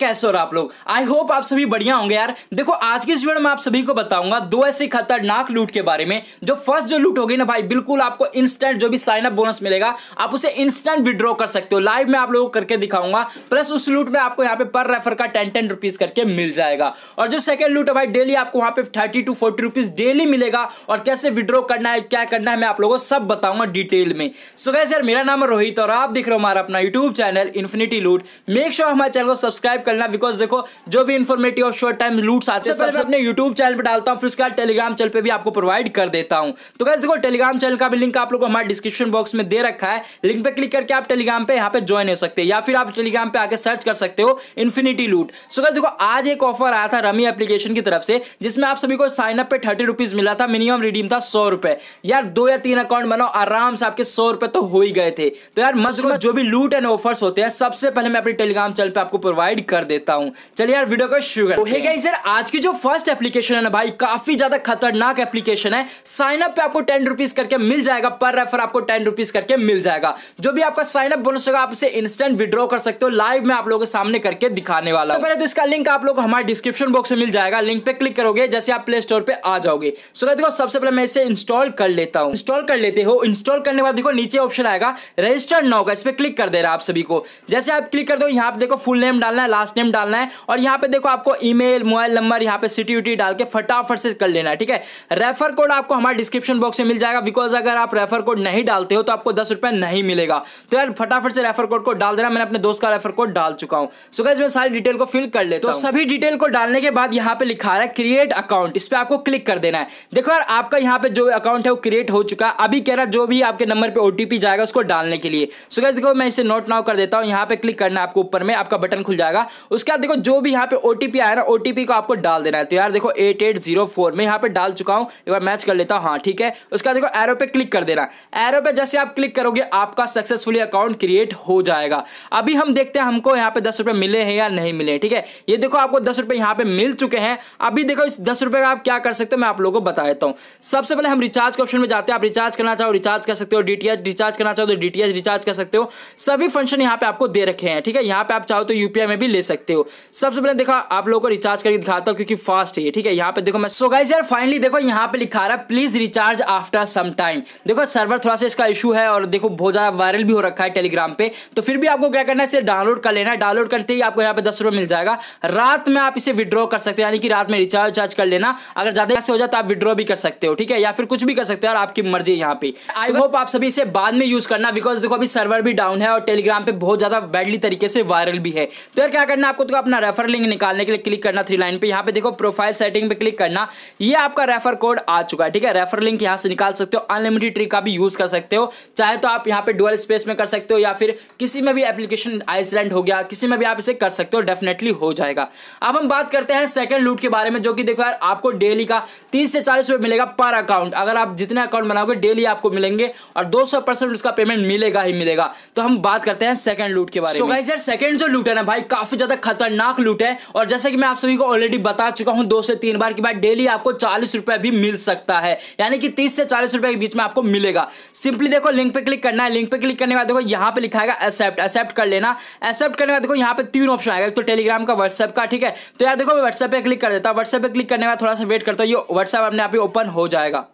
कैसे हो रहा आप लोग आई होप आप सभी बढ़िया होंगे यार देखो आज के इस वीडियो में आप सभी को बताऊंगा दो ऐसे खतरनाक लूट के बारे में जो फर्स्ट जो लूट होगी ना भाई बिल्कुल आपको इंस्टेंट जो भी साइन अप बोनस मिलेगा आप उसे इंस्टेंट विड्रॉ कर सकते हो लाइव में आप लोगों को करके दिखाऊंगा प्लस उस लूट में आपको यहाँ पे पर रेफर का टेन टेन रुपीज करके मिल जाएगा और जो सेकंड लूट है भाई डेली आपको वहां पे thirty two forty rupees daily मिलेगा और कैसे विड्रॉ करना है क्या करना है मैं आप लोगों को सब बताऊंगा डिटेल में सो so, यार मेरा नाम रोहित और आप देख रहे हो हमारा अपना YouTube channel infinity loot make sure हमारे चैनल को सब्सक्राइब करना बिकॉज देखो जो भी इन्फॉर्मेटिव और शॉर्ट टाइम लूट आते हैं सबसे अपने यूट्यूब चैनल पर डालता हूँ फिर उसके बाद टेलीग्राम चैनल पर भी आपको प्रोवाइड कर देता हूँ तो कैसे देखो टेलीग्राम चैनल का भी लिंक आप लोग को हमारे डिस्क्रिप्शन बॉक्स में दे रखा है लिंक पर क्लिक करके आप टेलीग्राम पर यहाँ पे ज्वाइन हो सकते हैं या फिर आप टेलीग्राम पर आकर सर्च कर सकते हो इन्फिनिटी लूट सो कैसे देखो आज एक ऑफर आया था रमी एप्लीकेशन की तरफ से जिसमें आप सभी को साइनअप अप पे थर्टी रुपीज मिला था मिनिमम रिडीम था सौ रुपए यार दो या तीन अकाउंट बनाओ आराम से आपके सौ रुपए तो हो ही गए थे तो यार मस्त जो भी लूट एंड ऑफर्स होते हैं सबसे पहले मैं अपने टेलीग्राम चैनल पर आपको प्रोवाइड कर कर देता हूँ चलिए यार वीडियो को शुरू कर हे गाइस यार आज की जो फर्स्ट एप्लीकेशन है ना भाई काफी ज्यादा खतरनाक एप्लीकेशन है साइन अप पे आपको टेन रुपीज करके मिल जाएगा पर रेफर आपको टेन रुपीज करके मिल जाएगा जो भी आपका साइन अप बोनस होगा आप इसे इंस्टेंट विड्रॉ कर सकते हो लाइव में आप लोगों के सामने करके दिखाने वाला तो पहले तो इसका लिंक आप लोग हमारे डिस्क्रिप्शन बॉक्स में मिल जाएगा लिंक पे क्लिक करोगे जैसे आप प्ले स्टोर पर आ जाओगे सो देखो सबसे पहले मैं इसे इंस्टॉल कर लेता हूँ इंस्टॉल कर लेते हो इंस्टॉल करने के बाद देखो नीचे ऑप्शन आएगा रजिस्टर्ड नाउ का इस पर क्लिक कर दे रहा आप सभी को जैसे आप क्लिक कर दो यहाँ पे देखो फुल नेम डालना है लास्ट नेम डालना है और यहाँ पे देखो आपको ईमेल मोबाइल नंबर यहाँ पे सिटी उटी डाल के फटाफट से कर लेना है ठीक है रेफर कोड आपको हमारे डिस्क्रिप्शन बॉक्स में मिल जाएगा बिकॉज अगर आप रेफर कोड नहीं डालते हो तो आपको दस नहीं मिलेगा तो यार फटाफट से रेफर कोड को डाल देना मैंने अपने दोस्त का रेफर कोड डाल चुका हूँ सो गैस मैं सारी डिटेल को फिल कर ले तो सभी डिटेल को डालने के बाद यहाँ पे लिखा रहा है क्रिएट अकाउंट इस पर आपको क्लिक कर देना है देखो यार आपका यहाँ पे जो अकाउंट है वो क्रिएट हो चुका है अभी कह रहा जो भी आपके नंबर पे ओटीपी जाएगा उसको डालने के लिए सो गैस देखो मैं इसे नोट नाउ कर देता हूँ यहाँ पे क्लिक करना आपको ऊपर में आपका बटन खुल जाएगा उसके बाद देखो जो भी यहाँ पे ओटीपी आया ना ओटीपी को आपको डाल देना है तो यार देखो एट एट जीरो फोर में यहाँ पे डाल चुका हूँ एक बार मैच कर लेता हूँ हाँ ठीक है उसके बाद देखो एरो पे क्लिक कर देना एरो पे जैसे आप क्लिक करोगे आपका सक्सेसफुली अकाउंट क्रिएट हो जाएगा अभी हम देखते हैं हमको यहाँ पे दस रुपये मिले हैं या नहीं मिले ठीक है ये देखो आपको दस रुपये यहाँ पे मिल चुके हैं अभी देखो इस दस रुपये का आप क्या कर सकते हो मैं आप लोगों को बता देता हूँ सबसे पहले हम रिचार्ज के ऑप्शन में जाते हैं आप रिचार्ज करना चाहो रिचार्ज कर सकते हो डीटीएच रिचार्ज करना चाहो तो डीटीएच रिचार्ज कर सकते हो सभी फंक्शन यहाँ पे आपको दे रखे हैं ठीक है यहाँ पे आप चाहो तो यूपीआई में भी ले सकते हो सबसे पहले देखो आप लोगों को रिचार्ज करके दिखाता हूँ क्योंकि फास्ट है ये ठीक है यहाँ पे देखो मैं सो गाइज यार फाइनली देखो यहाँ पे लिखा रहा है please recharge after some time देखो सर्वर थोड़ा सा इसका इशू है और देखो बहुत ज्यादा वायरल भी हो रखा है टेलीग्राम पे तो फिर भी आपको क्या करना है इसे डाउनलोड कर लेना है डाउनलोड करते ही आपको यहाँ पे दस मिल जाएगा रात में आप इसे विड्रॉ कर सकते हो यानी कि रात में रिचार्ज चार्ज कर लेना अगर ज्यादा ऐसे हो जाए तो आप विड्रॉ भी कर सकते हो ठीक है या फिर कुछ भी कर सकते हो और आपकी मर्जी यहाँ पे आई होप आप सभी इसे बाद में यूज करना बिकॉज देखो अभी सर्वर भी डाउन है और टेलीग्राम पे बहुत ज्यादा बैडली तरीके से वायरल भी है तो यार क्या करना आपको तो अपना रेफर लिंक निकालने के लिए क्लिक करना थ्री लाइन पे यहाँ पे देखो प्रोफाइल सेटिंग पे क्लिक करना ये आपका रेफर कोड आ चुका है ठीक है रेफर लिंक यहाँ से निकाल सकते हो अनलिमिटेड ट्रिक का भी यूज कर सकते हो चाहे तो आप यहाँ पे डुअल स्पेस में कर सकते हो या फिर किसी में भी एप्लीकेशन आइसलैंड हो गया किसी में भी आप इसे कर सकते हो डेफिनेटली हो जाएगा अब हम बात करते हैं सेकंड लूट के बारे में जो कि देखो यार आपको डेली का तीस से चालीस रुपये मिलेगा पर अकाउंट अगर आप जितने अकाउंट बनाओगे डेली आपको मिलेंगे और दो परसेंट उसका पेमेंट मिलेगा ही मिलेगा तो हम बात करते हैं सेकंड लूट के बारे में सेकंड जो लूट है ना भाई काफी ज़्यादा खतरनाक लूट है और जैसे कि मैं आप सभी को ऑलरेडी बता चुका हूं दो से तीन बार की बात डेली आपको चालीस रुपए भी मिल सकता है यानी कि तीस से चालीस रुपए के बीच में आपको मिलेगा सिंपली देखो लिंक पे क्लिक करना है लिंक पे क्लिक करने के बाद देखो यहाँ पे लिखा है एक्सेप्ट एक्सेप्ट कर लेना एक्सेप्ट करने के बाद देखो यहाँ पे तीन ऑप्शन आएगा तो टेलीग्राम का व्हाट्सएप का ठीक है तो यार देखो मैं व्हाट्सएप पे क्लिक कर देता हूँ व्हाट्सएप पे क्लिक करने के बाद थोड़ा सा वेट करता हूँ ये व्हाट्सएप अपने आप ही ओपन हो जाएगा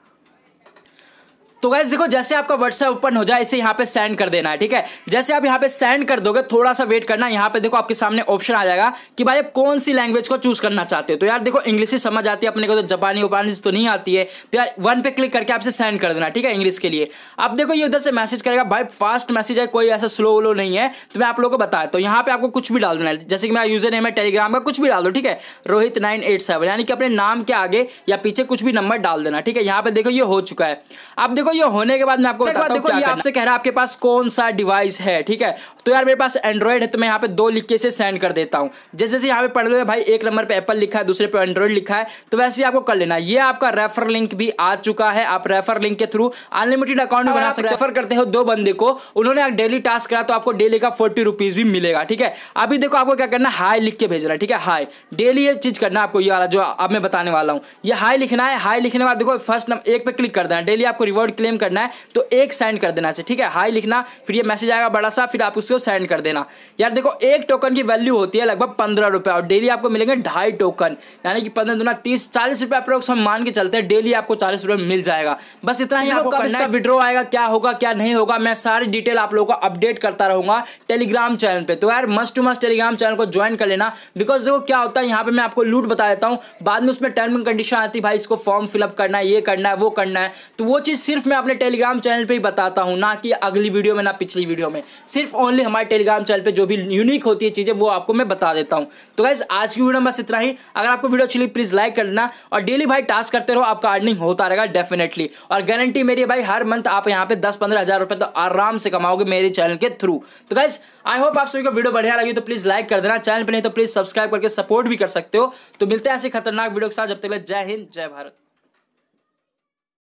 तो गैस देखो जैसे आपका व्हाट्सएप ओपन हो जाए इसे यहाँ पे सेंड कर देना है ठीक है जैसे आप यहाँ पे सेंड कर दोगे थोड़ा सा वेट करना यहाँ पे देखो आपके सामने ऑप्शन आ जाएगा कि भाई आप कौन सी लैंग्वेज को चूज करना चाहते हो तो यार देखो इंग्लिश ही समझ आती है अपने को तो जापानी उपानी तो नहीं आती है तो यार वन पे क्लिक करके आपसे सेंड कर देना ठीक है इंग्लिश के लिए अब देखो ये उधर से मैसेज करेगा भाई फास्ट मैसेज है कोई ऐसा स्लो वलो नहीं है तो मैं आप लोगों को बताया तो यहाँ पे आपको कुछ भी डाल देना है जैसे कि मेरा यूजर नेम है टेलीग्राम का कुछ भी डाल दो ठीक है रोहित नाइन एट सेवन यानी कि अपने नाम के आगे या पीछे कुछ भी नंबर डाल देना ठीक है यहाँ पे देखो ये हो चुका है अब देखो देखो ये होने के बाद मैं आपको देखो ये आपसे कह रहा है आपके पास कौन सा डिवाइस है ठीक है तो यार मेरे पास एंड्रॉइड है तो मैं यहाँ पे दो लिख के इसे सेंड कर देता हूँ जैसे जैसे यहाँ पे पढ़ लो भाई एक नंबर पे एप्पल लिखा है दूसरे पे एंड्रॉइड लिखा है तो वैसे ही आपको कर लेना ये आपका रेफर लिंक भी आ चुका है आप रेफर लिंक के थ्रू अनलिमिटेड अकाउंट बना हाँ, सकते रेफर करते हो दो बंदे को उन्होंने डेली टास्क करा तो आपको डेली का फोर्टी रुपीज भी मिलेगा ठीक है अभी देखो आपको क्या करना हाई लिख के भेजना ठीक है हाई डेली ये चीज करना आपको ये वाला जो अब मैं बताने वाला हूँ ये हाई लिखना है हाई लिखने के बाद देखो फर्स्ट नंबर एक पे क्लिक कर देना डेली आपको रिवॉर्ड क्लेम करना है तो एक सेंड कर देना ठीक है हाई लिखना फिर ये मैसेज आएगा बड़ा सा फिर आप उसको उसको सेंड कर देना यार देखो एक टोकन की वैल्यू होती है लगभग पंद्रह रुपये और डेली आपको मिलेंगे ढाई टोकन यानी कि पंद्रह दुना तीस चालीस रुपये अप्रोक्स हम मान के चलते हैं डेली आपको चालीस रुपये मिल जाएगा बस इतना ही आपको करना है विड्रॉ आएगा क्या होगा क्या नहीं होगा मैं सारी डिटेल आप लोगों को अपडेट करता रहूंगा टेलीग्राम चैनल पर तो यार must to must Telegram channel को ज्वाइन कर लेना बिकॉज देखो क्या होता है यहाँ पर मैं आपको लूट बता देता हूँ बाद में उसमें टर्म एंड कंडीशन आती है भाई इसको फॉर्म फिलअप करना है ये करना है वो करना है तो वो चीज़ सिर्फ मैं अपने टेलीग्राम चैनल पर ही बताता हूँ ना कि अगली वीडियो में ना पिछली वीडियो में सिर्फ ओनली भी हमारे टेलीग्राम चैनल पर जो भी यूनिक होती है चीज़ें वो आपको मैं बता देता हूँ तो गाइज आज की वीडियो में बस इतना ही अगर आपको वीडियो अच्छी लगी प्लीज़ लाइक करना और डेली भाई टास्क करते रहो आपका अर्निंग होता रहेगा डेफिनेटली और गारंटी मेरी भाई हर मंथ आप यहाँ पे दस पंद्रह हज़ार तो आराम से कमाओगे मेरे चैनल के थ्रू तो गाइज आई होप आप सभी को वीडियो बढ़िया लगी तो प्लीज़ लाइक कर देना चैनल पर नहीं तो प्लीज़ सब्सक्राइब करके सपोर्ट भी कर सकते हो तो मिलते हैं ऐसे खतरनाक वीडियो के साथ जब तक जय हिंद जय भारत